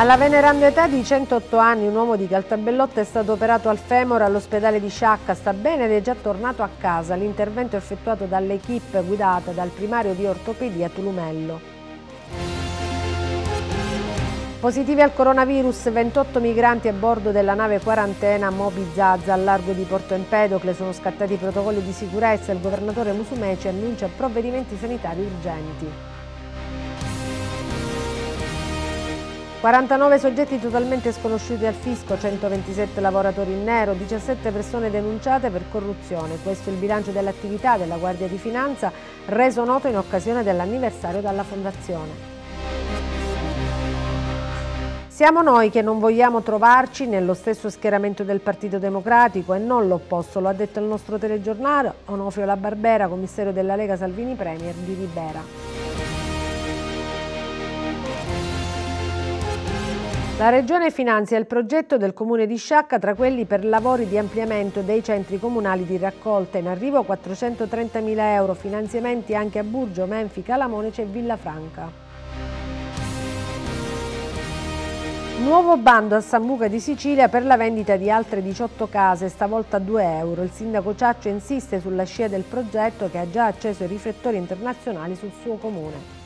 Alla veneranda età di 108 anni un uomo di Caltabellotta è stato operato al femore all'ospedale di Sciacca, sta bene ed è già tornato a casa. L'intervento è effettuato dall'equipe guidata dal primario di ortopedia Tulumello. Positivi al coronavirus 28 migranti a bordo della nave quarantena Moby Zazza al largo di Porto Empedocle. Sono scattati i protocolli di sicurezza e il governatore Musumeci annuncia provvedimenti sanitari urgenti. 49 soggetti totalmente sconosciuti al fisco, 127 lavoratori in nero, 17 persone denunciate per corruzione. Questo è il bilancio dell'attività della Guardia di Finanza reso noto in occasione dell'anniversario dalla Fondazione. Siamo noi che non vogliamo trovarci nello stesso schieramento del Partito Democratico e non l'opposto, lo ha detto il nostro telegiornale Onofrio La Barbera, commissario della Lega Salvini Premier di Libera. La Regione finanzia il progetto del Comune di Sciacca tra quelli per lavori di ampliamento dei centri comunali di raccolta. In arrivo 430.000 euro, finanziamenti anche a Burgio, Menfi, Calamonica e Villafranca. Nuovo bando a Sambuca di Sicilia per la vendita di altre 18 case, stavolta 2 euro. Il sindaco Ciaccio insiste sulla scia del progetto che ha già acceso i riflettori internazionali sul suo comune.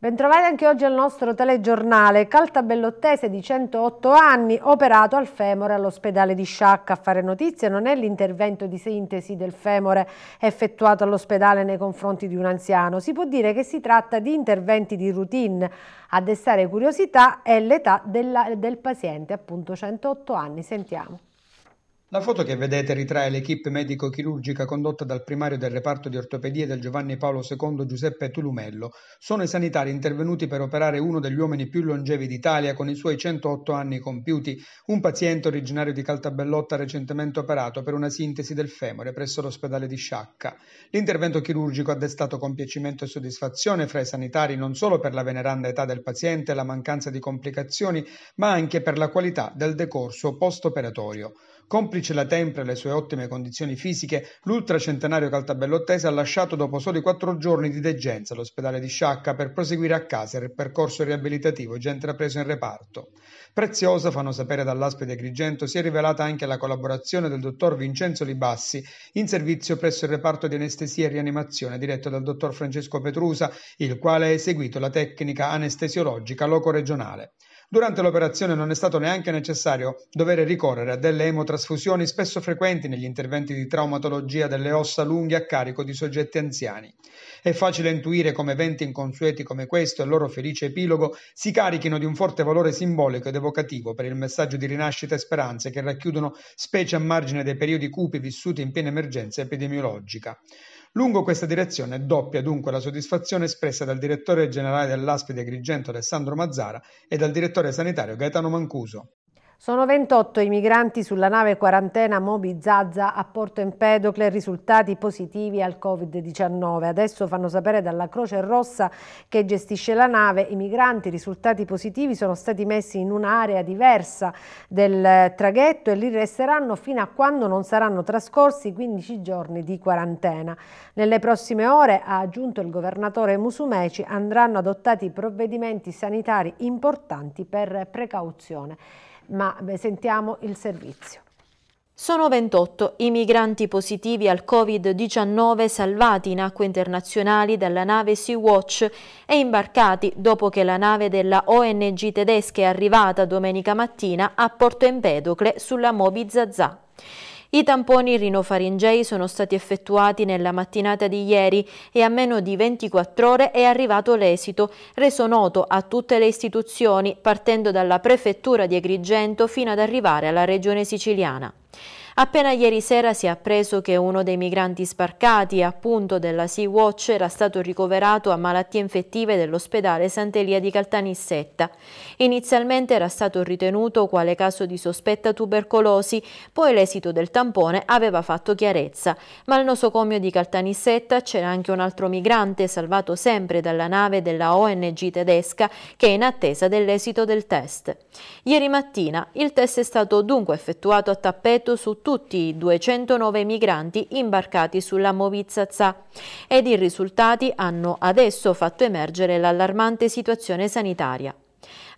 Bentrovati anche oggi al nostro telegiornale Caltabellottese di 108 anni, operato al femore all'ospedale di Sciacca. A fare notizia non è l'intervento di sintesi del femore effettuato all'ospedale nei confronti di un anziano, si può dire che si tratta di interventi di routine. A destare curiosità è l'età del paziente, appunto 108 anni. Sentiamo. La foto che vedete ritrae l'equipe medico-chirurgica condotta dal primario del reparto di ortopedia del Giovanni Paolo II Giuseppe Tulumello. Sono i sanitari intervenuti per operare uno degli uomini più longevi d'Italia con i suoi 108 anni compiuti, un paziente originario di Caltabellotta recentemente operato per una sintesi del femore presso l'ospedale di Sciacca. L'intervento chirurgico ha destato compiacimento e soddisfazione fra i sanitari non solo per la veneranda età del paziente e la mancanza di complicazioni, ma anche per la qualità del decorso post-operatorio. Complice la tempra e le sue ottime condizioni fisiche, l'ultracentenario Caltabellottese ha lasciato dopo soli quattro giorni di degenza l'ospedale di Sciacca per proseguire a casa il percorso riabilitativo già intrapreso in reparto. Preziosa, fanno sapere dall'ASP di Agrigento, si è rivelata anche la collaborazione del dottor Vincenzo Libassi in servizio presso il reparto di anestesia e rianimazione diretto dal dottor Francesco Petrusa, il quale ha eseguito la tecnica anestesiologica loco-regionale. Durante l'operazione non è stato neanche necessario dover ricorrere a delle emotrasfusioni spesso frequenti negli interventi di traumatologia delle ossa lunghe a carico di soggetti anziani. È facile intuire come eventi inconsueti come questo e il loro felice epilogo si carichino di un forte valore simbolico ed evocativo per il messaggio di rinascita e speranze che racchiudono specie a margine dei periodi cupi vissuti in piena emergenza epidemiologica. Lungo questa direzione doppia dunque la soddisfazione espressa dal direttore generale dell'Aspide Agrigento Alessandro Mazzara e dal direttore sanitario Gaetano Mancuso. Sono 28 i migranti sulla nave quarantena Moby Zaza a Porto Empedocle risultati positivi al Covid-19. Adesso fanno sapere dalla Croce Rossa che gestisce la nave i migranti risultati positivi sono stati messi in un'area diversa del eh, traghetto e lì resteranno fino a quando non saranno trascorsi 15 giorni di quarantena. Nelle prossime ore, ha aggiunto il governatore Musumeci, andranno adottati provvedimenti sanitari importanti per precauzione ma beh, sentiamo il servizio. Sono 28 i migranti positivi al Covid-19 salvati in acque internazionali dalla nave Sea-Watch e imbarcati dopo che la nave della ONG tedesca è arrivata domenica mattina a Porto Empedocle sulla Mobi Zazà. I tamponi rinofaringei sono stati effettuati nella mattinata di ieri e a meno di 24 ore è arrivato l'esito, reso noto a tutte le istituzioni, partendo dalla prefettura di Agrigento fino ad arrivare alla regione siciliana. Appena ieri sera si è appreso che uno dei migranti sbarcati, appunto della Sea-Watch, era stato ricoverato a malattie infettive dell'ospedale Sant'Elia di Caltanissetta. Inizialmente era stato ritenuto quale caso di sospetta tubercolosi, poi l'esito del tampone aveva fatto chiarezza. Ma al nosocomio di Caltanissetta c'era anche un altro migrante salvato sempre dalla nave della ONG tedesca che è in attesa dell'esito del test. Ieri mattina il test è stato dunque effettuato a tappeto su tutti i 209 migranti imbarcati sulla Movizzazza ed i risultati hanno adesso fatto emergere l'allarmante situazione sanitaria.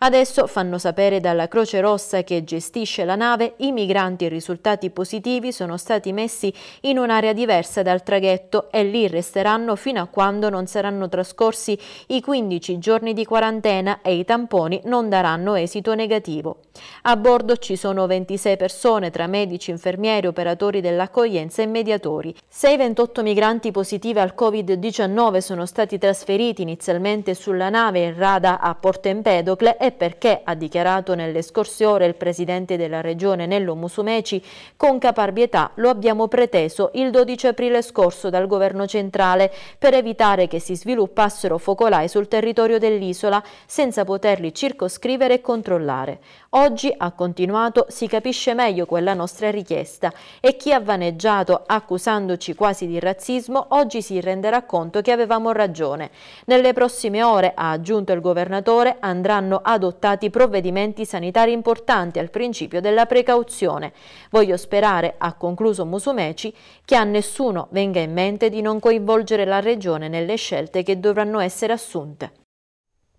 Adesso fanno sapere dalla Croce Rossa che gestisce la nave i migranti risultati positivi sono stati messi in un'area diversa dal traghetto e lì resteranno fino a quando non saranno trascorsi i 15 giorni di quarantena e i tamponi non daranno esito negativo. A bordo ci sono 26 persone tra medici, infermieri, operatori dell'accoglienza e mediatori. Se i 28 migranti positivi al Covid-19 sono stati trasferiti inizialmente sulla nave in rada a Porto Empedocle e perché, ha dichiarato nelle scorse ore il presidente della regione Nello Musumeci, con caparbietà lo abbiamo preteso il 12 aprile scorso dal governo centrale per evitare che si sviluppassero focolai sul territorio dell'isola senza poterli circoscrivere e controllare. Oggi, ha continuato, si capisce meglio quella nostra richiesta e chi ha vaneggiato accusandoci quasi di razzismo oggi si renderà conto che avevamo ragione. Nelle prossime ore, ha aggiunto il governatore, andranno ad adottati provvedimenti sanitari importanti al principio della precauzione. Voglio sperare, ha concluso Musumeci, che a nessuno venga in mente di non coinvolgere la Regione nelle scelte che dovranno essere assunte.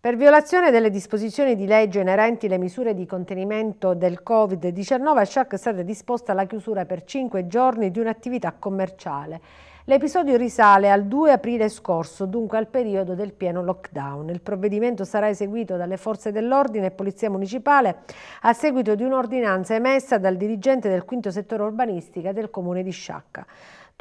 Per violazione delle disposizioni di legge inerenti alle misure di contenimento del Covid-19 a Sciac è stata disposta la chiusura per cinque giorni di un'attività commerciale. L'episodio risale al 2 aprile scorso, dunque al periodo del pieno lockdown. Il provvedimento sarà eseguito dalle forze dell'ordine e polizia municipale a seguito di un'ordinanza emessa dal dirigente del quinto settore urbanistica del comune di Sciacca.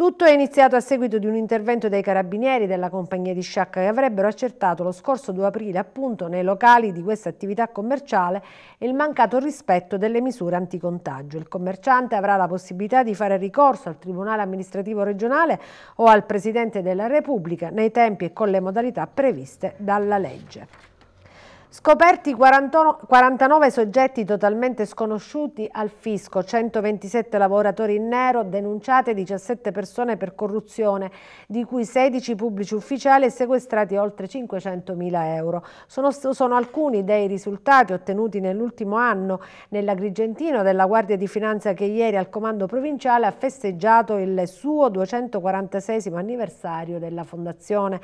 Tutto è iniziato a seguito di un intervento dei carabinieri della compagnia di sciacca che avrebbero accertato lo scorso 2 aprile appunto nei locali di questa attività commerciale il mancato rispetto delle misure anticontagio. Il commerciante avrà la possibilità di fare ricorso al Tribunale amministrativo regionale o al Presidente della Repubblica nei tempi e con le modalità previste dalla legge. Scoperti 49 soggetti totalmente sconosciuti al fisco, 127 lavoratori in nero, denunciate 17 persone per corruzione, di cui 16 pubblici ufficiali e sequestrati oltre 500 mila euro. Sono, sono alcuni dei risultati ottenuti nell'ultimo anno nell'Agrigentino della Guardia di Finanza che ieri al Comando Provinciale ha festeggiato il suo 246 anniversario della Fondazione.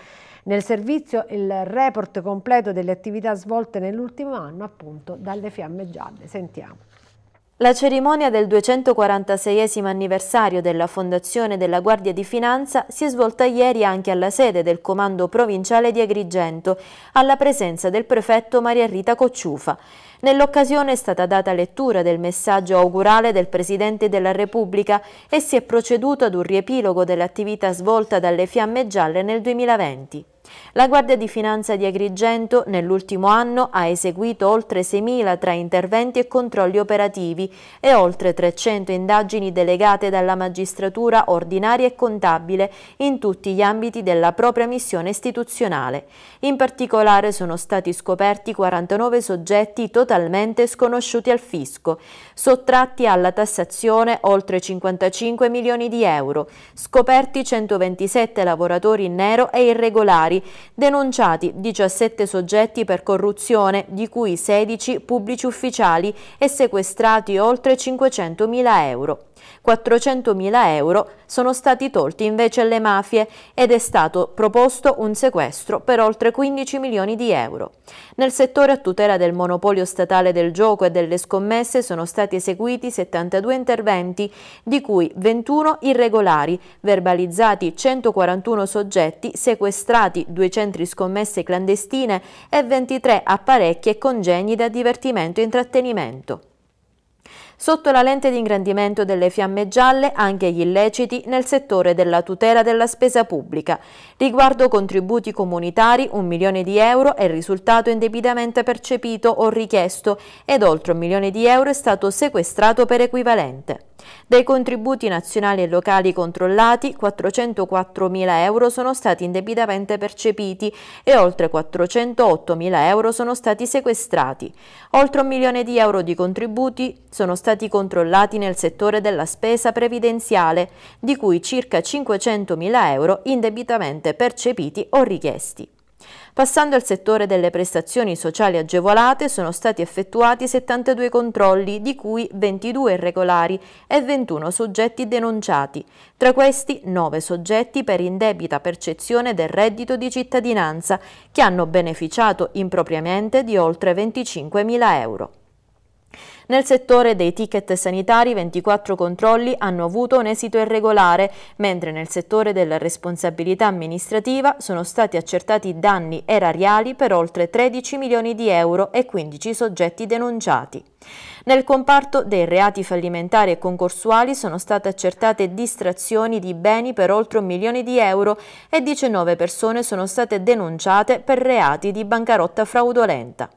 Nel servizio il report completo delle attività svolte nell'ultimo anno appunto dalle fiamme gialle. Sentiamo. La cerimonia del 246 anniversario della fondazione della Guardia di Finanza si è svolta ieri anche alla sede del Comando Provinciale di Agrigento, alla presenza del prefetto Maria Rita Cocciufa. Nell'occasione è stata data lettura del messaggio augurale del Presidente della Repubblica e si è proceduto ad un riepilogo dell'attività svolta dalle Fiamme Gialle nel 2020. La Guardia di Finanza di Agrigento nell'ultimo anno ha eseguito oltre 6.000 tra interventi e controlli operativi e oltre 300 indagini delegate dalla magistratura ordinaria e contabile in tutti gli ambiti della propria missione istituzionale. In particolare sono stati scoperti 49 soggetti totalmente sconosciuti al fisco, sottratti alla tassazione oltre 55 milioni di euro, scoperti 127 lavoratori in nero e irregolari denunciati 17 soggetti per corruzione, di cui 16 pubblici ufficiali e sequestrati oltre 500.000 euro. 400.000 euro sono stati tolti invece alle mafie ed è stato proposto un sequestro per oltre 15 milioni di euro. Nel settore a tutela del monopolio statale del gioco e delle scommesse sono stati eseguiti 72 interventi, di cui 21 irregolari, verbalizzati 141 soggetti, sequestrati due centri scommesse clandestine e 23 apparecchi e congegni da divertimento e intrattenimento. Sotto la lente di ingrandimento delle fiamme gialle anche gli illeciti nel settore della tutela della spesa pubblica. Riguardo contributi comunitari, un milione di euro è risultato indebitamente percepito o richiesto ed oltre un milione di euro è stato sequestrato per equivalente. Dei contributi nazionali e locali controllati, 404.000 euro sono stati indebitamente percepiti e oltre 408.000 euro sono stati sequestrati. Oltre un milione di euro di contributi sono stati controllati nel settore della spesa previdenziale, di cui circa 500.000 euro indebitamente percepiti o richiesti. Passando al settore delle prestazioni sociali agevolate, sono stati effettuati 72 controlli, di cui 22 irregolari e 21 soggetti denunciati. Tra questi 9 soggetti per indebita percezione del reddito di cittadinanza, che hanno beneficiato impropriamente di oltre 25.000 euro. Nel settore dei ticket sanitari 24 controlli hanno avuto un esito irregolare, mentre nel settore della responsabilità amministrativa sono stati accertati danni erariali per oltre 13 milioni di euro e 15 soggetti denunciati. Nel comparto dei reati fallimentari e concorsuali sono state accertate distrazioni di beni per oltre un milione di euro e 19 persone sono state denunciate per reati di bancarotta fraudolenta.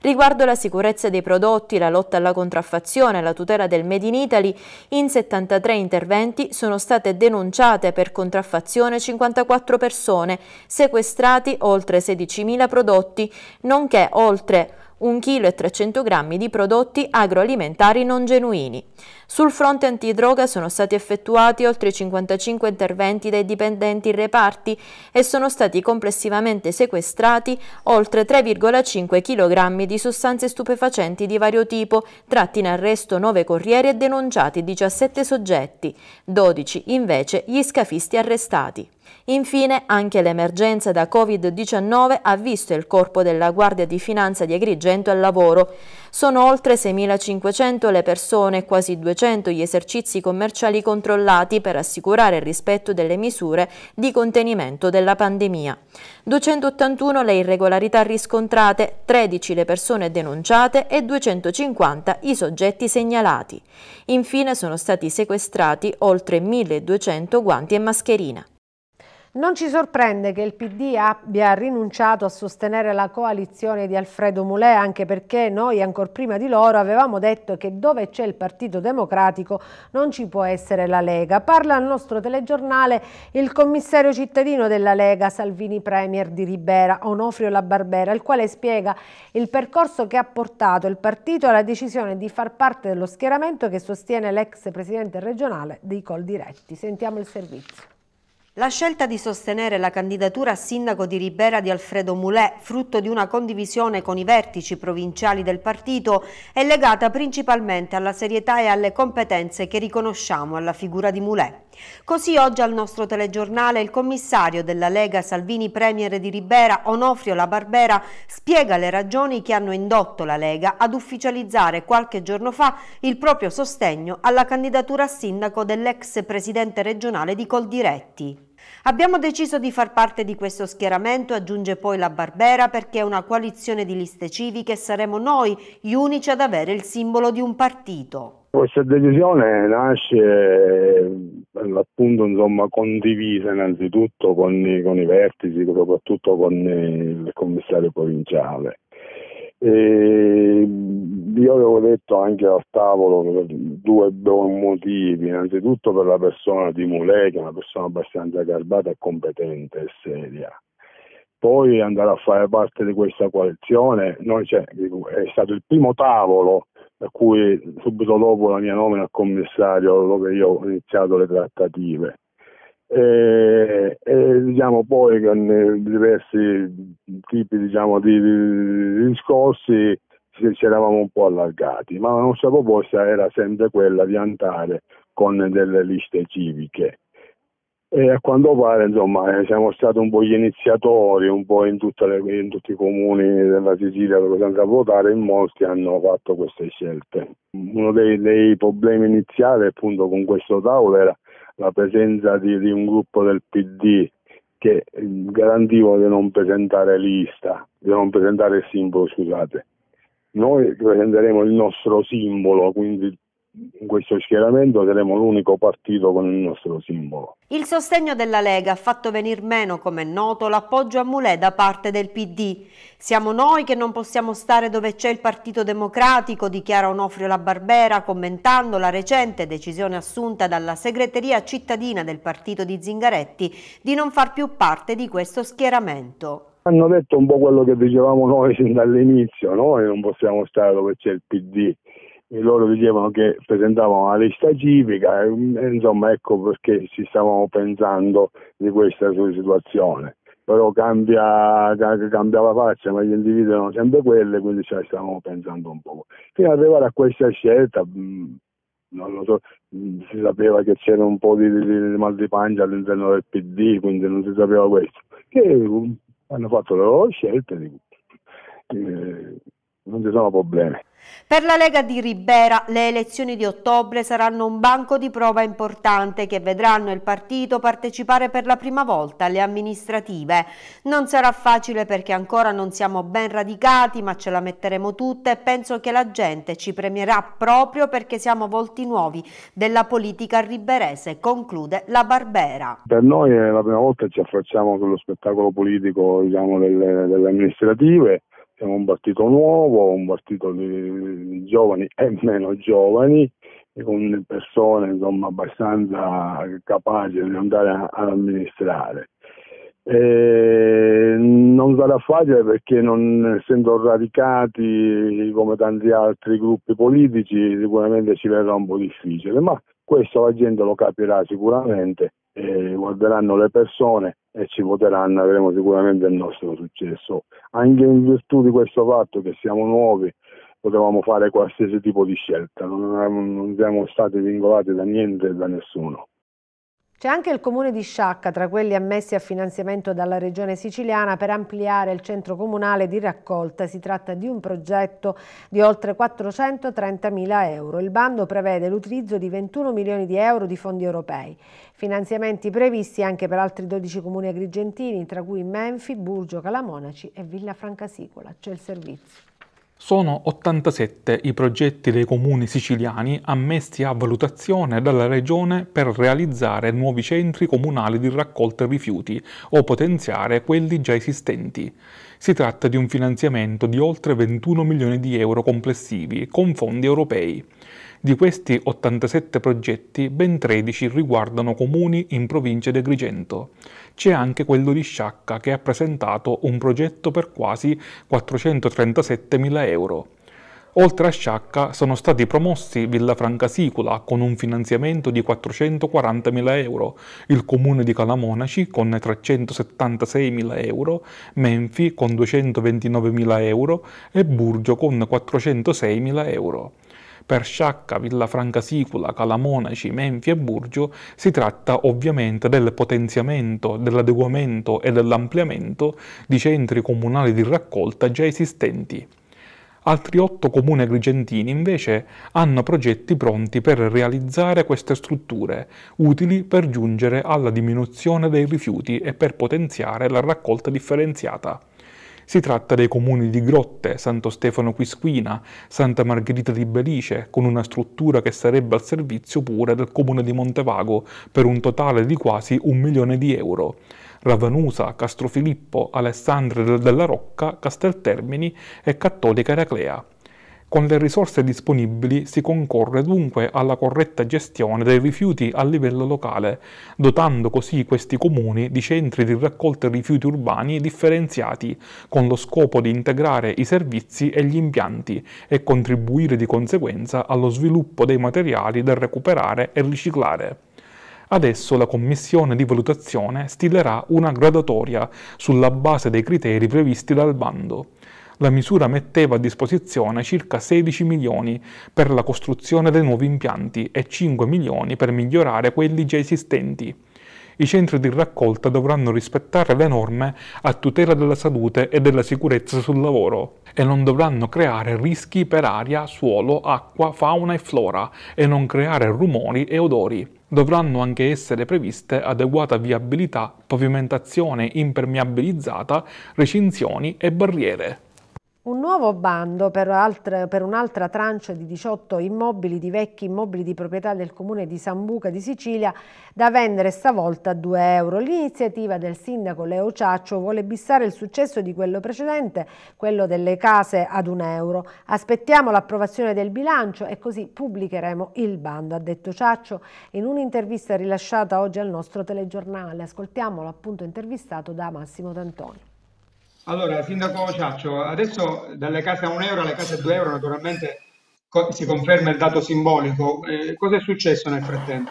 Riguardo la sicurezza dei prodotti, la lotta alla contraffazione e la tutela del Made in Italy, in 73 interventi sono state denunciate per contraffazione 54 persone, sequestrati oltre 16.000 prodotti, nonché oltre 1,3 kg di prodotti agroalimentari non genuini. Sul fronte antidroga sono stati effettuati oltre 55 interventi dai dipendenti in reparti e sono stati complessivamente sequestrati oltre 3,5 kg di sostanze stupefacenti di vario tipo, tratti in arresto 9 corrieri e denunciati 17 soggetti, 12 invece gli scafisti arrestati. Infine, anche l'emergenza da Covid-19 ha visto il corpo della Guardia di Finanza di Agrigento al lavoro. Sono oltre 6.500 le persone e quasi 200 gli esercizi commerciali controllati per assicurare il rispetto delle misure di contenimento della pandemia. 281 le irregolarità riscontrate, 13 le persone denunciate e 250 i soggetti segnalati. Infine sono stati sequestrati oltre 1.200 guanti e mascherina. Non ci sorprende che il PD abbia rinunciato a sostenere la coalizione di Alfredo Mulè anche perché noi ancor prima di loro avevamo detto che dove c'è il Partito Democratico non ci può essere la Lega. Parla al nostro telegiornale il commissario cittadino della Lega Salvini Premier di Ribera, Onofrio La Barbera, il quale spiega il percorso che ha portato il partito alla decisione di far parte dello schieramento che sostiene l'ex presidente regionale dei Col Diretti. Sentiamo il servizio. La scelta di sostenere la candidatura a sindaco di Ribera di Alfredo Mulè, frutto di una condivisione con i vertici provinciali del partito, è legata principalmente alla serietà e alle competenze che riconosciamo alla figura di Mulè. Così oggi al nostro telegiornale il commissario della Lega Salvini Premier di Ribera, Onofrio La Barbera, spiega le ragioni che hanno indotto la Lega ad ufficializzare qualche giorno fa il proprio sostegno alla candidatura a sindaco dell'ex presidente regionale di Coldiretti. Abbiamo deciso di far parte di questo schieramento, aggiunge poi la Barbera, perché è una coalizione di liste civiche e saremo noi gli unici ad avere il simbolo di un partito. Questa decisione nasce per eh, l'appunto insomma, condivisa innanzitutto con i, con i vertici, soprattutto con il commissario provinciale e io avevo detto anche al tavolo due buoni motivi, innanzitutto per la persona di Mulè, che è una persona abbastanza garbata e competente e seria. Poi andare a fare parte di questa coalizione, noi, cioè, è stato il primo tavolo per cui subito dopo la mia nomina a commissario dove io ho iniziato le trattative e, e diciamo, poi con diversi tipi diciamo, di, di, discorsi ci eravamo un po' allargati, ma la nostra proposta era sempre quella di andare con delle liste civiche. E a quanto pare insomma, eh, siamo stati un po' gli iniziatori, un po' in, le, in tutti i comuni della Sicilia dove si andava a votare, in molti hanno fatto queste scelte. Uno dei, dei problemi iniziali appunto con questo tavolo era la presenza di, di un gruppo del PD che mm, garantivo di non presentare lista, di non presentare simbolo, scusate. Noi presenteremo il nostro simbolo, quindi in questo schieramento saremo l'unico partito con il nostro simbolo. Il sostegno della Lega ha fatto venir meno, come è noto, l'appoggio a Mulè da parte del PD. Siamo noi che non possiamo stare dove c'è il Partito Democratico, dichiara Onofrio La Barbera, commentando la recente decisione assunta dalla segreteria cittadina del partito di Zingaretti di non far più parte di questo schieramento. Hanno detto un po' quello che dicevamo noi sin dall'inizio, noi non possiamo stare dove c'è il PD e loro dicevano che presentavano la lista civica, mm, e, insomma ecco perché ci stavamo pensando di questa sua situazione. Però cambia, cambia la faccia, ma gli individui erano sempre quelle, quindi ci stavamo pensando un po'. Fino ad arrivare a questa scelta, mm, non lo so, mm, si sapeva che c'era un po' di, di, di, mal di pancia all'interno del PD, quindi non si sapeva questo. Che hanno fatto le loro scelte. Eh, non ci sono problemi. Per la Lega di Ribera le elezioni di ottobre saranno un banco di prova importante che vedranno il partito partecipare per la prima volta alle amministrative. Non sarà facile perché ancora non siamo ben radicati ma ce la metteremo tutta e penso che la gente ci premierà proprio perché siamo volti nuovi della politica riberese, conclude la Barbera. Per noi è la prima volta che ci affacciamo con lo spettacolo politico diciamo, delle, delle amministrative siamo un partito nuovo, un partito di giovani e meno giovani, con persone insomma, abbastanza capaci di andare ad amministrare. E non sarà facile perché non essendo radicati come tanti altri gruppi politici sicuramente ci verrà un po' difficile, ma questo la gente lo capirà sicuramente, eh, guarderanno le persone e ci voteranno, avremo sicuramente il nostro successo. Anche in virtù di questo fatto che siamo nuovi, potevamo fare qualsiasi tipo di scelta, non, non siamo stati vincolati da niente e da nessuno. C'è anche il comune di Sciacca tra quelli ammessi a finanziamento dalla regione siciliana per ampliare il centro comunale di raccolta. Si tratta di un progetto di oltre 430 mila euro. Il bando prevede l'utilizzo di 21 milioni di euro di fondi europei. Finanziamenti previsti anche per altri 12 comuni agrigentini, tra cui Menfi, Burgio, Calamonaci e Villa Francasicola. C'è il servizio. Sono 87 i progetti dei comuni siciliani ammessi a valutazione dalla Regione per realizzare nuovi centri comunali di raccolta rifiuti o potenziare quelli già esistenti. Si tratta di un finanziamento di oltre 21 milioni di euro complessivi con fondi europei. Di questi 87 progetti, ben 13 riguardano comuni in provincia di Agrigento. C'è anche quello di Sciacca che ha presentato un progetto per quasi 437.000 euro. Oltre a Sciacca sono stati promossi Villa Franca Sicula con un finanziamento di 440.000 euro, il comune di Calamonaci con 376.000 euro, Menfi con 229.000 euro e Burgio con 406.000 euro per Sciacca, Villafranca Sicula, Calamonaci, Menfi e Burgio, si tratta ovviamente del potenziamento, dell'adeguamento e dell'ampliamento di centri comunali di raccolta già esistenti. Altri otto comuni agrigentini invece hanno progetti pronti per realizzare queste strutture, utili per giungere alla diminuzione dei rifiuti e per potenziare la raccolta differenziata. Si tratta dei comuni di Grotte, Santo Stefano Quisquina, Santa Margherita di Belice, con una struttura che sarebbe al servizio pure del comune di Montevago, per un totale di quasi un milione di euro. Ravanusa, Castrofilippo, Alessandria della Rocca, Casteltermini e Cattolica Eraclea. Con le risorse disponibili si concorre dunque alla corretta gestione dei rifiuti a livello locale, dotando così questi comuni di centri di raccolta rifiuti urbani differenziati, con lo scopo di integrare i servizi e gli impianti e contribuire di conseguenza allo sviluppo dei materiali da recuperare e riciclare. Adesso la commissione di valutazione stilerà una gradatoria sulla base dei criteri previsti dal bando la misura metteva a disposizione circa 16 milioni per la costruzione dei nuovi impianti e 5 milioni per migliorare quelli già esistenti. I centri di raccolta dovranno rispettare le norme a tutela della salute e della sicurezza sul lavoro e non dovranno creare rischi per aria, suolo, acqua, fauna e flora e non creare rumori e odori dovranno anche essere previste adeguata viabilità, pavimentazione impermeabilizzata, recinzioni e barriere. Un nuovo bando per, per un'altra tranche di 18 immobili di vecchi immobili di proprietà del comune di Sambuca di Sicilia da vendere stavolta a 2 euro. L'iniziativa del sindaco Leo Ciaccio vuole bissare il successo di quello precedente, quello delle case ad 1 euro. Aspettiamo l'approvazione del bilancio e così pubblicheremo il bando, ha detto Ciaccio in un'intervista rilasciata oggi al nostro telegiornale. Ascoltiamolo appunto intervistato da Massimo Tantoni. Allora, Sindaco Ciaccio, adesso dalle case a 1 euro alle case a 2 euro naturalmente co si conferma il dato simbolico. Eh, cosa è successo nel frattempo?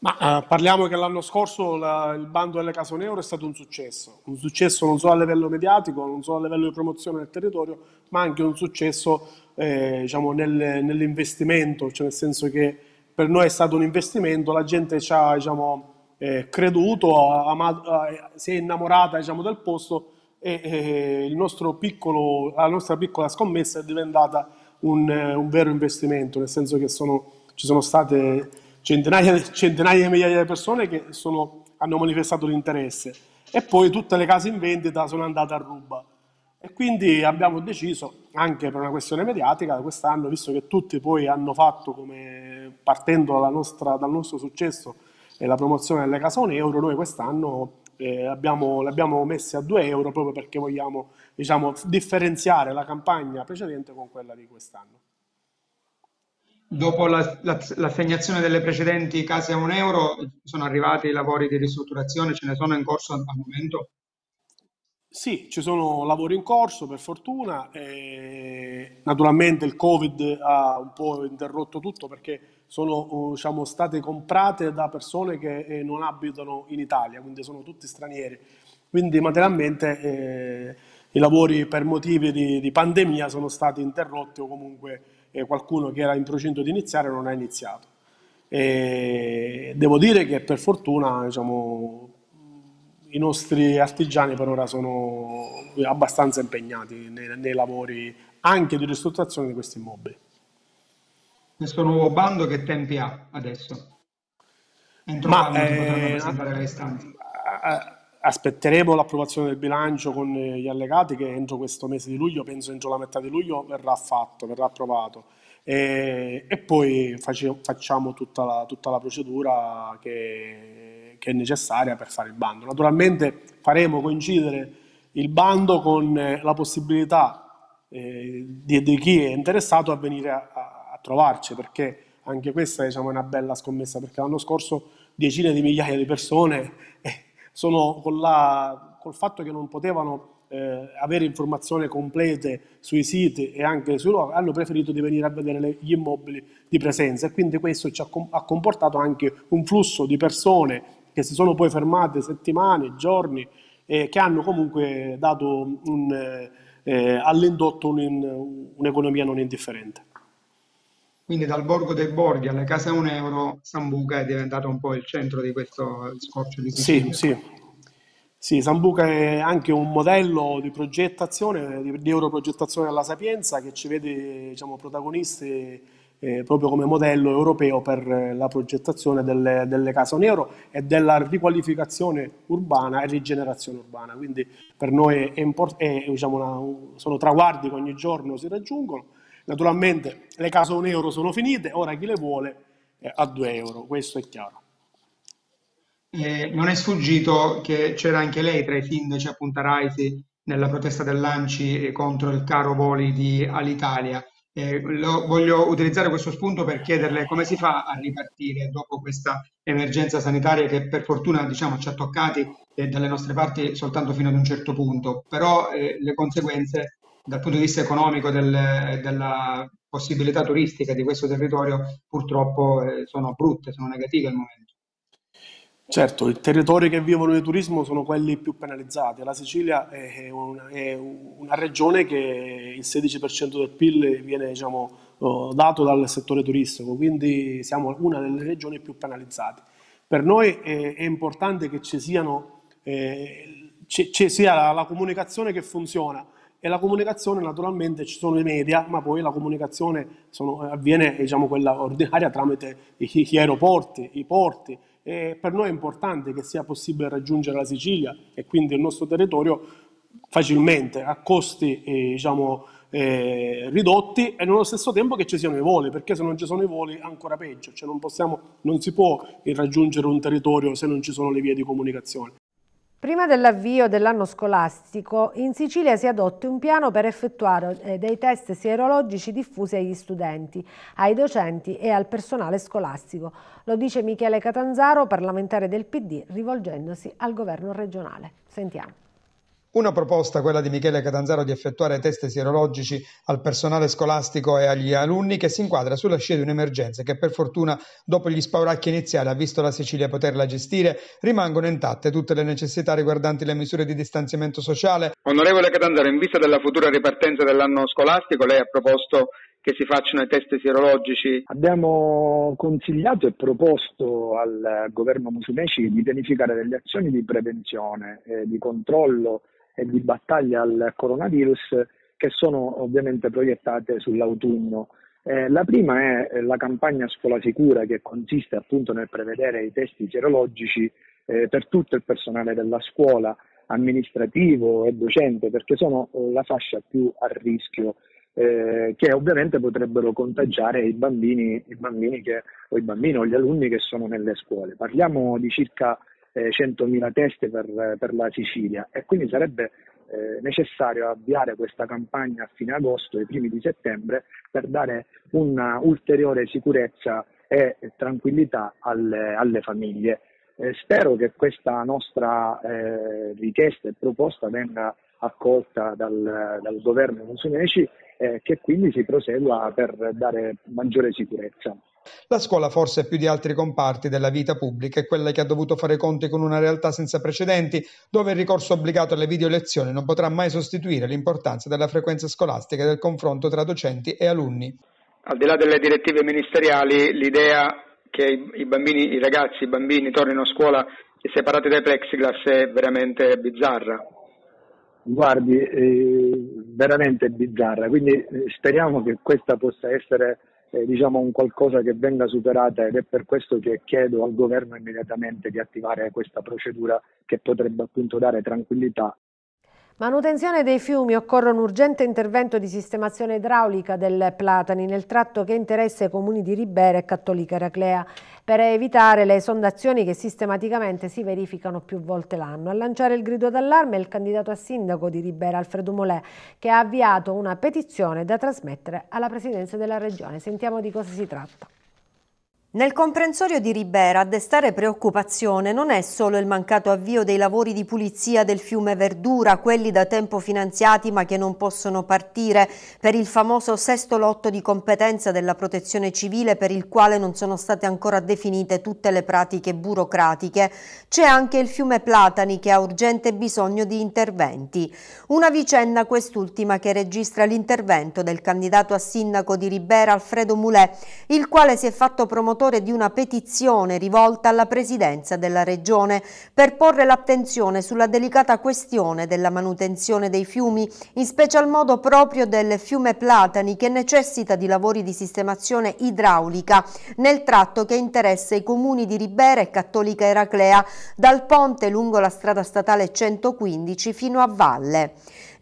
Ma, eh, parliamo che l'anno scorso la, il bando delle case a 1 euro è stato un successo, un successo non solo a livello mediatico, non solo a livello di promozione del territorio, ma anche un successo eh, diciamo, nel, nell'investimento, cioè nel senso che per noi è stato un investimento, la gente ci ha diciamo, eh, creduto, amato, ha, si è innamorata diciamo, del posto e, e piccolo, la nostra piccola scommessa è diventata un, eh, un vero investimento, nel senso che sono, ci sono state centinaia, centinaia, di migliaia di persone che sono, hanno manifestato l'interesse e poi tutte le case in vendita sono andate a ruba. E quindi abbiamo deciso, anche per una questione mediatica, quest'anno, visto che tutti poi hanno fatto, come, partendo nostra, dal nostro successo, la promozione delle casone euro noi quest'anno eh, l'abbiamo messa a 2 euro proprio perché vogliamo diciamo, differenziare la campagna precedente con quella di quest'anno. Dopo l'assegnazione la, la, delle precedenti case a 1 euro sono arrivati i lavori di ristrutturazione, ce ne sono in corso al momento? Sì, ci sono lavori in corso per fortuna, naturalmente il Covid ha un po' interrotto tutto perché sono uh, diciamo, state comprate da persone che eh, non abitano in Italia, quindi sono tutti stranieri. Quindi materialmente eh, i lavori per motivi di, di, pandemia sono stati interrotti o comunque eh, qualcuno che era in procinto di iniziare non ha iniziato. E devo dire che per fortuna diciamo, i nostri artigiani per ora sono abbastanza impegnati nei, nei lavori anche di ristrutturazione di questi immobili questo nuovo bando che tempi ha adesso? Entro Ma, eh, Aspetteremo l'approvazione del bilancio con eh, gli allegati che entro questo mese di luglio, penso entro la metà di luglio, verrà fatto, verrà approvato. E, e poi face, facciamo tutta la, tutta la procedura che, che, è necessaria per fare il bando. Naturalmente faremo coincidere il bando con eh, la possibilità eh, di, di, chi è interessato a venire a trovarci, perché anche questa diciamo, è una bella scommessa, perché l'anno scorso decine di migliaia di persone eh, sono con la, col fatto che non potevano eh, avere informazioni complete sui siti e anche sui luoghi, hanno preferito di venire a vedere le, gli immobili di presenza e quindi questo ci ha, ha comportato anche un flusso di persone che si sono poi fermate settimane, giorni, eh, che hanno comunque dato un, eh, eh all'indotto un'economia un non indifferente. Quindi dal Borgo dei Borghi alla Casa 1 Euro, Sambuca è diventato un po' il centro di questo scorcio di Sicilia. Sì, sì. Sì, Sambuca è anche un modello di progettazione, di, di europrogettazione alla Sapienza che ci vede diciamo, protagonisti eh, proprio come modello europeo per eh, la progettazione delle, delle case in euro e della riqualificazione urbana e rigenerazione urbana. Quindi per noi è, è, diciamo, una, sono traguardi che ogni giorno si raggiungono Naturalmente le case a un euro sono finite, ora chi le vuole eh, a 2 euro, questo è chiaro. Eh, non è sfuggito che c'era anche lei tra i sindaci a Punta Raisi nella protesta del Lanci contro il caro voli di Alitalia. Eh, lo, voglio utilizzare questo spunto per chiederle come si fa a ripartire dopo questa emergenza sanitaria che per fortuna diciamo, ci ha toccati eh, dalle nostre parti soltanto fino ad un certo punto, però eh, le conseguenze dal punto di vista economico del, della possibilità turistica di questo territorio purtroppo eh, sono brutte, sono negative al momento. Certo, i territori che vivono di turismo sono quelli più penalizzati. La Sicilia è una, è una regione che il 16% del PIL viene diciamo, oh, dato dal settore turistico, quindi siamo una delle regioni più penalizzate. Per noi è, è importante che ci, siano, eh, ci, ci sia la, la comunicazione che funziona, e la comunicazione naturalmente ci sono i media, ma poi la comunicazione sono, eh, avviene diciamo, quella ordinaria tramite gli aeroporti, i porti. E per noi è importante che sia possibile raggiungere la Sicilia e quindi il nostro territorio facilmente, a costi eh, diciamo, eh, ridotti e nello stesso tempo che ci siano i voli, perché se non ci sono i voli ancora peggio, cioè non, possiamo, non si può raggiungere un territorio se non ci sono le vie di comunicazione. Prima dell'avvio dell'anno scolastico, in Sicilia si adotti un piano per effettuare eh, dei test sierologici diffusi agli studenti, ai docenti e al personale scolastico. Lo dice Michele Catanzaro, parlamentare del PD, rivolgendosi al governo regionale. Sentiamo. Una proposta, quella di Michele Catanzaro, di effettuare test sierologici al personale scolastico e agli alunni, che si inquadra sulla scia di un'emergenza che per fortuna, dopo gli spauracchi iniziali, ha visto la Sicilia poterla gestire. Rimangono intatte tutte le necessità riguardanti le misure di distanziamento sociale. Onorevole Catanzaro, in vista della futura ripartenza dell'anno scolastico, lei ha proposto che si facciano i test sierologici? Abbiamo consigliato e proposto al governo Musumeci di pianificare delle azioni di prevenzione, e di controllo e di battaglia al coronavirus che sono ovviamente proiettate sull'autunno. Eh, la prima è eh, la campagna Scuola Sicura che consiste appunto nel prevedere i testi serologici eh, per tutto il personale della scuola, amministrativo e docente, perché sono eh, la fascia più a rischio. Eh, che ovviamente potrebbero contagiare i bambini, i bambini che, o i bambini o gli alunni che sono nelle scuole. Parliamo di circa eh, 100.000 teste per, per, la Sicilia e quindi sarebbe eh, necessario avviare questa campagna a fine agosto e primi di settembre per dare un'ulteriore sicurezza e tranquillità alle, alle famiglie. Eh, spero che questa nostra eh, richiesta e proposta venga accolta dal, dal governo musumeci e che quindi si prosegua per dare maggiore sicurezza. La scuola forse più di altri comparti della vita pubblica è quella che ha dovuto fare conti con una realtà senza precedenti, dove il ricorso obbligato alle videolezioni non potrà mai sostituire l'importanza della frequenza scolastica e del confronto tra docenti e alunni. Al di là delle direttive ministeriali, l'idea che i, bambini, i ragazzi, i bambini tornino a scuola separati dai plexiglass è veramente bizzarra. Guardi, eh, veramente bizzarra, quindi eh, speriamo che questa possa essere eh, diciamo un qualcosa che venga superata ed è per questo che chiedo al governo immediatamente di attivare questa procedura che potrebbe appunto dare tranquillità Manutenzione dei fiumi, occorre un urgente intervento di sistemazione idraulica del Platani nel tratto che interessa i comuni di Ribera e Cattolica Eraclea per evitare le esondazioni che sistematicamente si verificano più volte l'anno. A lanciare il grido d'allarme è il candidato a sindaco di Ribera Alfredo Molè che ha avviato una petizione da trasmettere alla Presidenza della Regione. Sentiamo di cosa si tratta. Nel comprensorio di Ribera a destare preoccupazione non è solo il mancato avvio dei lavori di pulizia del fiume Verdura, quelli da tempo finanziati ma che non possono partire per il famoso sesto lotto di competenza della protezione civile per il quale non sono state ancora definite tutte le pratiche burocratiche, c'è anche il fiume Platani che ha urgente bisogno di interventi. Una vicenda quest'ultima che registra l'intervento del candidato a sindaco di Ribera Alfredo Mulè, il quale si è fatto promotore autore di una petizione rivolta alla Presidenza della Regione per porre l'attenzione sulla delicata questione della manutenzione dei fiumi, in special modo proprio del fiume Platani che necessita di lavori di sistemazione idraulica nel tratto che interessa i comuni di Ribera e Cattolica Eraclea dal ponte lungo la strada statale 115 fino a Valle.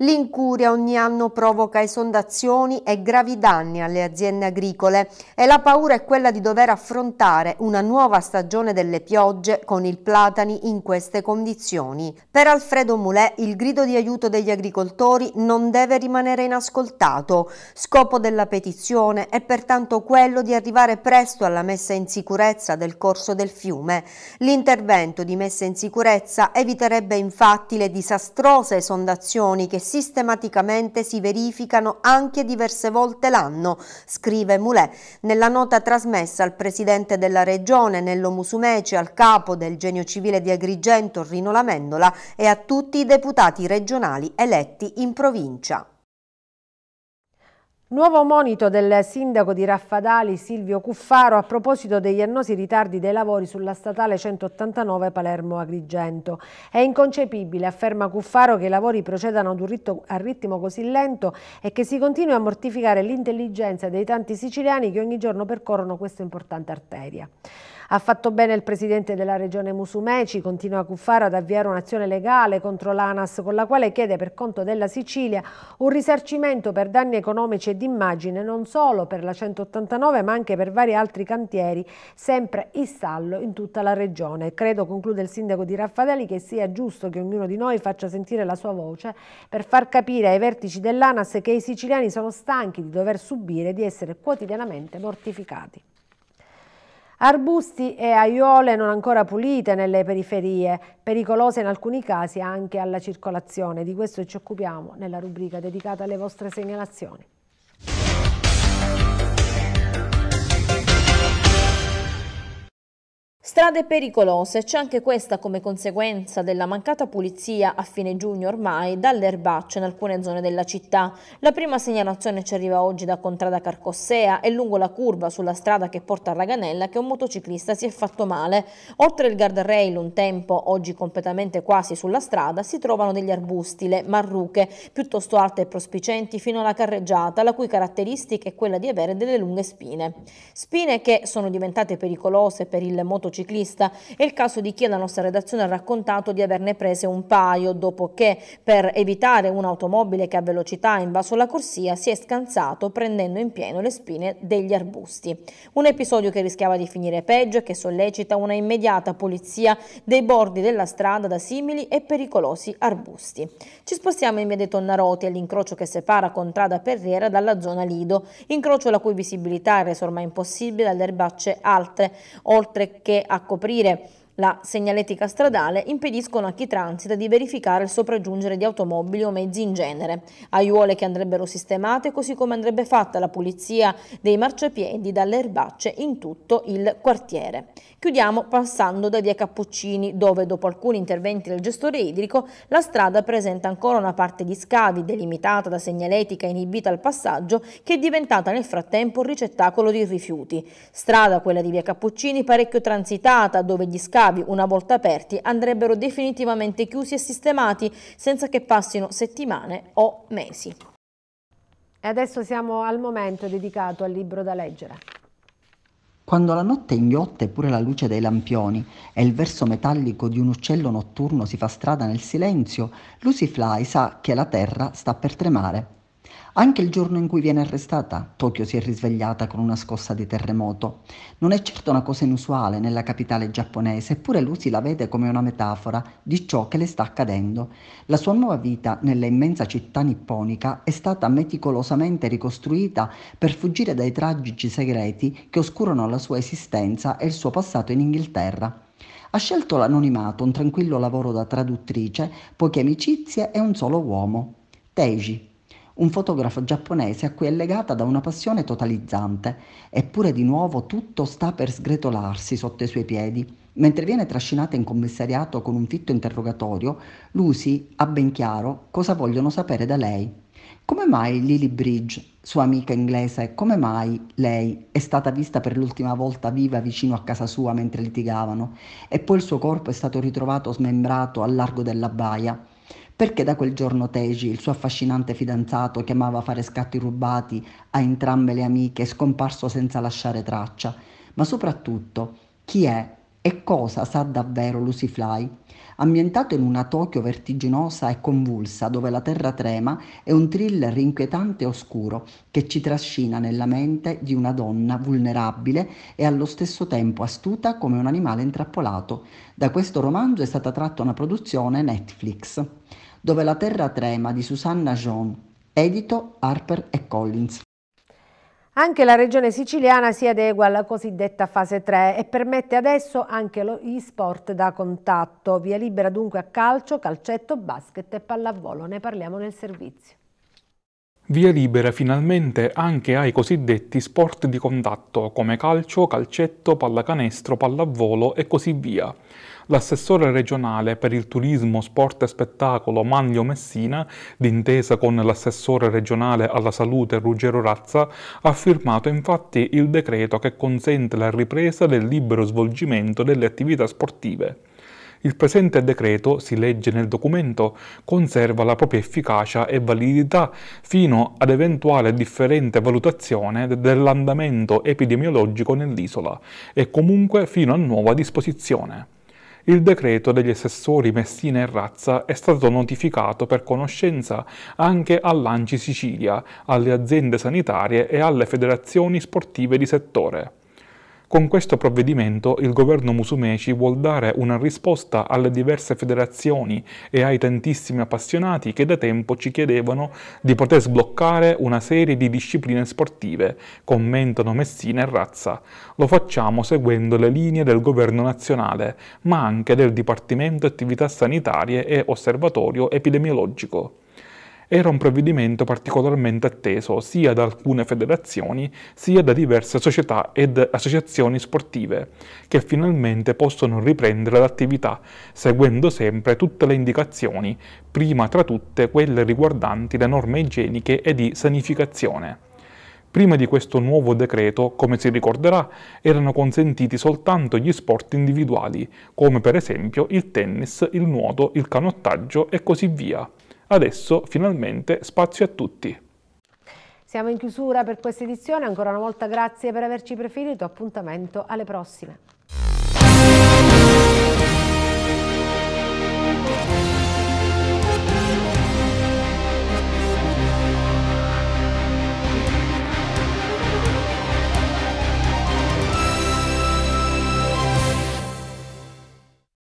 L'incuria ogni anno provoca esondazioni e gravi danni alle aziende agricole e la paura è quella di dover affrontare una nuova stagione delle piogge con il platani in queste condizioni. Per Alfredo Mulè il grido di aiuto degli agricoltori non deve rimanere inascoltato. Scopo della petizione è pertanto quello di arrivare presto alla messa in sicurezza del corso del fiume. L'intervento di messa in sicurezza eviterebbe infatti le disastrose esondazioni che si sistematicamente si verificano anche diverse volte l'anno, scrive Mulè nella nota trasmessa al presidente della regione Nello Musumeci, al capo del genio civile di Agrigento Rino Lamendola e a tutti i deputati regionali eletti in provincia. Nuovo monito del sindaco di Raffadali Silvio Cuffaro a proposito degli annosi ritardi dei lavori sulla statale 189 Palermo-Agrigento. È inconcepibile, afferma Cuffaro, che i lavori procedano ad un ritmo, a ritmo così lento e che si continui a mortificare l'intelligenza dei tanti siciliani che ogni giorno percorrono questa importante arteria. Ha fatto bene il presidente della regione Musumeci, continua Cuffaro ad avviare un'azione legale contro l'ANAS con la quale chiede per conto della Sicilia un risarcimento per danni economici e d'immagine non solo per la 189 ma anche per vari altri cantieri sempre in stallo in tutta la regione. Credo, conclude il sindaco di Raffadelli, che sia giusto che ognuno di noi faccia sentire la sua voce per far capire ai vertici dell'ANAS che i siciliani sono stanchi di dover subire e di essere quotidianamente mortificati. Arbusti e aiuole non ancora pulite nelle periferie, pericolose in alcuni casi anche alla circolazione. Di questo ci occupiamo nella rubrica dedicata alle vostre segnalazioni. Strade pericolose, c'è anche questa come conseguenza della mancata pulizia a fine giugno ormai dall'erbaccio in alcune zone della città. La prima segnalazione ci arriva oggi da Contrada Carcossea e lungo la curva sulla strada che porta a Raganella che un motociclista si è fatto male. Oltre il guardrail un tempo, oggi completamente quasi sulla strada, si trovano degli arbusti, le marruche, piuttosto alte e prospicenti fino alla carreggiata, la cui caratteristica è quella di avere delle lunghe spine. Spine che sono diventate pericolose per il motociclista ciclista. È il caso di chi la nostra redazione ha raccontato di averne prese un paio, dopo che per evitare un'automobile che a velocità ha invaso la corsia si è scansato prendendo in pieno le spine degli arbusti. Un episodio che rischiava di finire peggio e che sollecita una immediata pulizia dei bordi della strada da simili e pericolosi arbusti. Ci spostiamo in via dei Tonnaroti all'incrocio che separa Contrada Perriera dalla zona Lido, incrocio la cui visibilità è resa ormai impossibile dalle erbacce alte, oltre che a coprire la segnaletica stradale impediscono a chi transita di verificare il sopraggiungere di automobili o mezzi in genere, aiuole che andrebbero sistemate così come andrebbe fatta la pulizia dei marciapiedi dalle erbacce in tutto il quartiere. Chiudiamo passando da via Cappuccini dove dopo alcuni interventi del gestore idrico la strada presenta ancora una parte di scavi delimitata da segnaletica inibita al passaggio che è diventata nel frattempo un ricettacolo di rifiuti. Strada quella di via Cappuccini parecchio transitata dove gli scavi scavi, una volta aperti, andrebbero definitivamente chiusi e sistemati senza che passino settimane o mesi. E adesso siamo al momento dedicato al libro da leggere. Quando la notte inghiotte pure la luce dei lampioni e il verso metallico di un uccello notturno si fa strada nel silenzio, Lucy Fly sa che la terra sta per tremare. Anche il giorno in cui viene arrestata, Tokyo si è risvegliata con una scossa di terremoto. Non è certo una cosa inusuale nella capitale giapponese, eppure Lucy la vede come una metafora di ciò che le sta accadendo. La sua nuova vita nella immensa città nipponica è stata meticolosamente ricostruita per fuggire dai tragici segreti che oscurano la sua esistenza e il suo passato in Inghilterra. Ha scelto l'anonimato, un tranquillo lavoro da traduttrice, poche amicizie e un solo uomo, Teiji, un fotografo giapponese a cui è legata da una passione totalizzante. Eppure di nuovo tutto sta per sgretolarsi sotto i suoi piedi. Mentre viene trascinata in commissariato con un fitto interrogatorio, Lucy ha ben chiaro cosa vogliono sapere da lei. Come mai Lily Bridge, sua amica inglese, come mai lei è stata vista per l'ultima volta viva vicino a casa sua mentre litigavano e poi il suo corpo è stato ritrovato smembrato al largo della baia? Perché da quel giorno Teji, il suo affascinante fidanzato che amava fare scatti rubati a entrambe le amiche, scomparso senza lasciare traccia? Ma soprattutto, chi è e cosa sa davvero Lucy Fly? ambientato in una Tokyo vertiginosa e convulsa dove la terra trema, è un thriller inquietante e oscuro che ci trascina nella mente di una donna vulnerabile e allo stesso tempo astuta come un animale intrappolato. Da questo romanzo è stata tratta una produzione Netflix. Dove la terra trema di Susanna Jean, edito Harper e Collins. Anche la regione siciliana si adegua alla cosiddetta fase 3 e permette adesso anche gli sport da contatto. Via libera dunque a calcio, calcetto, basket e pallavolo. Ne parliamo nel servizio. Via libera finalmente anche ai cosiddetti sport di contatto come calcio, calcetto, pallacanestro, pallavolo e così via l'assessore regionale per il turismo, sport e spettacolo Manlio Messina, d'intesa con l'assessore regionale alla salute Ruggero Razza, ha firmato infatti il decreto che consente la ripresa del libero svolgimento delle attività sportive. Il presente decreto, si legge nel documento, conserva la propria efficacia e validità fino ad eventuale differente valutazione dell'andamento epidemiologico nell'isola e comunque fino a nuova disposizione. Il decreto degli assessori Messina e Razza è stato notificato per conoscenza anche all'Anci Sicilia, alle aziende sanitarie e alle federazioni sportive di settore. Con questo provvedimento il governo Musumeci vuol dare una risposta alle diverse federazioni e ai tantissimi appassionati che da tempo ci chiedevano di poter sbloccare una serie di discipline sportive, commentano Messina e Razza. Lo facciamo seguendo le linee del governo nazionale, ma anche del Dipartimento Attività Sanitarie e Osservatorio Epidemiologico era un provvedimento particolarmente atteso sia da alcune federazioni sia da diverse società ed associazioni sportive, che finalmente possono riprendere l'attività, seguendo sempre tutte le indicazioni, prima tra tutte quelle riguardanti le norme igieniche e di sanificazione. Prima di questo nuovo decreto, come si ricorderà, erano consentiti soltanto gli sport individuali, come per esempio il tennis, il nuoto, il canottaggio e così via. Adesso finalmente spazio a tutti. Siamo in chiusura per questa edizione, ancora una volta grazie per averci preferito, appuntamento alle prossime.